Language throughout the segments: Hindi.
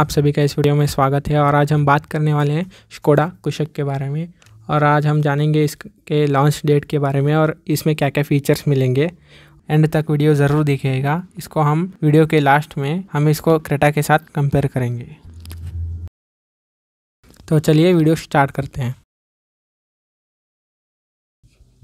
आप सभी का इस वीडियो में स्वागत है और आज हम बात करने वाले हैं स्कोडा कुशक के बारे में और आज हम जानेंगे इसके लॉन्च डेट के बारे में और इसमें क्या क्या फ़ीचर्स मिलेंगे एंड तक वीडियो ज़रूर दिखेगा इसको हम वीडियो के लास्ट में हम इसको क्रेटा के साथ कंपेयर करेंगे तो चलिए वीडियो स्टार्ट करते हैं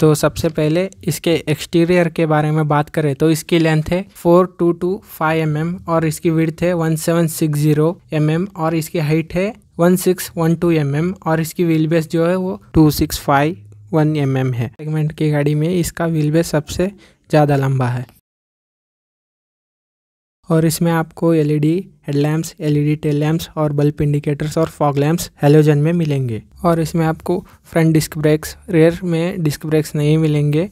तो सबसे पहले इसके एक्सटीरियर के बारे में बात करें तो इसकी लेंथ है four two two five M M और इसकी विर्थ है one seven six zero M M और इसकी हाइट है one six one two M M और इसकी व्हील बेस जो है वो two six five one M M है सेगमेंट की गाड़ी में इसका व्हील बेस सबसे ज़्यादा लंबा है और इसमें आपको LED headlamps LED tail lamps और बल्ब इंडिकेटर्स और फॉग लैम्प्स हेलोजन में मिलेंगे और इसमें आपको फ्रंट डिस्क ब्रेक्स रेयर में डिस्क ब्रेक्स नहीं मिलेंगे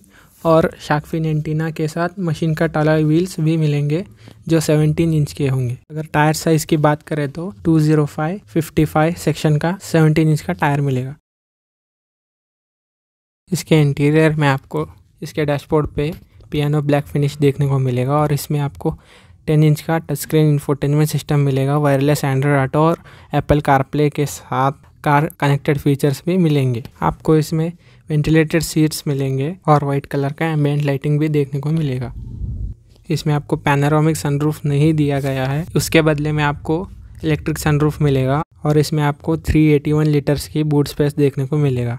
और शाकफिन एंटीना के साथ मशीन का टाला व्हील्स भी मिलेंगे जो 17 इंच के होंगे अगर टायर साइज़ की बात करें तो 205, 55 सेक्शन का 17 इंच का टायर मिलेगा इसके इंटीरियर में आपको इसके डैशबोर्ड पे पियानो ब्लैक फिनिश देखने को मिलेगा और इसमें आपको टेन इंच का टच स्क्रीन इन्फोटेनमेंट सिस्टम मिलेगा वायरलेस एंड्रॉयड ऑटो और एप्पल कारप्ले के साथ कार कनेक्टेड फीचर्स भी मिलेंगे आपको इसमें वेंटिलेटेड सीट्स मिलेंगे और वाइट कलर का एम्बियट लाइटिंग भी देखने को मिलेगा इसमें आपको पैनारोमिक सनरूफ नहीं दिया गया है उसके बदले में आपको इलेक्ट्रिक सनरूफ मिलेगा और इसमें आपको 381 लीटर्स की बूट स्पेस देखने को मिलेगा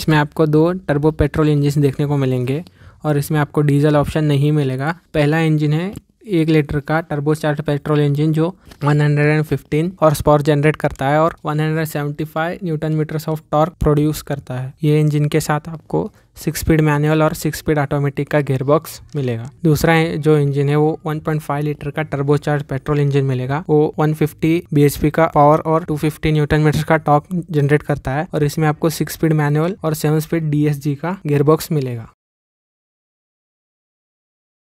इसमें आपको दो टर्बो पेट्रोल इंजन देखने को मिलेंगे और इसमें आपको डीजल ऑप्शन नहीं मिलेगा पहला इंजन है एक लीटर का चार्ज पेट्रोल इंजन जो 115 हॉर्स पावर जनरेट करता है और 175 newton metres of torque produce करता है ये इंजन के साथ आपको सिक्स स्पीड मैनुअल और सिक्स स्पीड ऑटोमेटिक का गियर बॉक्स मिलेगा दूसरा जो इंजन है वो 1.5 लीटर का टर्बोचार्ज पेट्रोल इंजन मिलेगा वो 150 bhp का पावर और 250 न्यूटन मीटर का टॉर्क जनरेट करता है और इसमें आपको सिक्स स्पीड मैनुअल और सेवन स्पीड dsg का गियर बॉक्स मिलेगा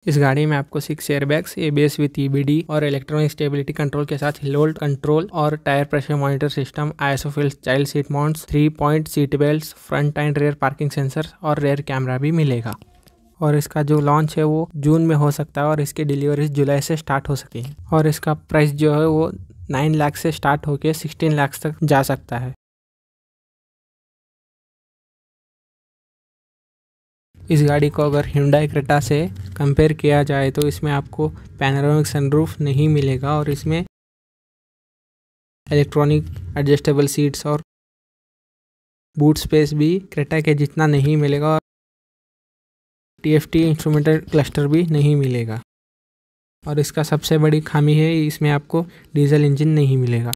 इस गाड़ी में आपको six airbags ABS with EBD और इलेक्ट्रॉनिक स्टेबिलिटी कंट्रोल के साथ लोल्ड कंट्रोल और tyre pressure monitor system ISOFIX child seat mounts three point seat belt front and rear parking sensor और रेयर कैमरा भी मिलेगा और इसका जो लॉन्च है वो जून में हो सकता है और इसकी डिलीवरी जुलाई से स्टार्ट हो सकती है और इसका प्राइस जो है वो नाइन लाख से स्टार्ट होकर सिक्सटीन लाख तक जा सकता है इस गाड़ी को अगर हिंडा क्रेटा से कंपेयर किया जाए तो इसमें आपको पैनारोमिक सनरूफ नहीं मिलेगा और इसमें इलेक्ट्रॉनिक एडजस्टेबल सीट्स और बूट स्पेस भी क्रेटा के जितना नहीं मिलेगा और T F T instrumental cluster भी नहीं मिलेगा और इसका सबसे बड़ी खामी है इसमें आपको डीजल इंजन नहीं मिलेगा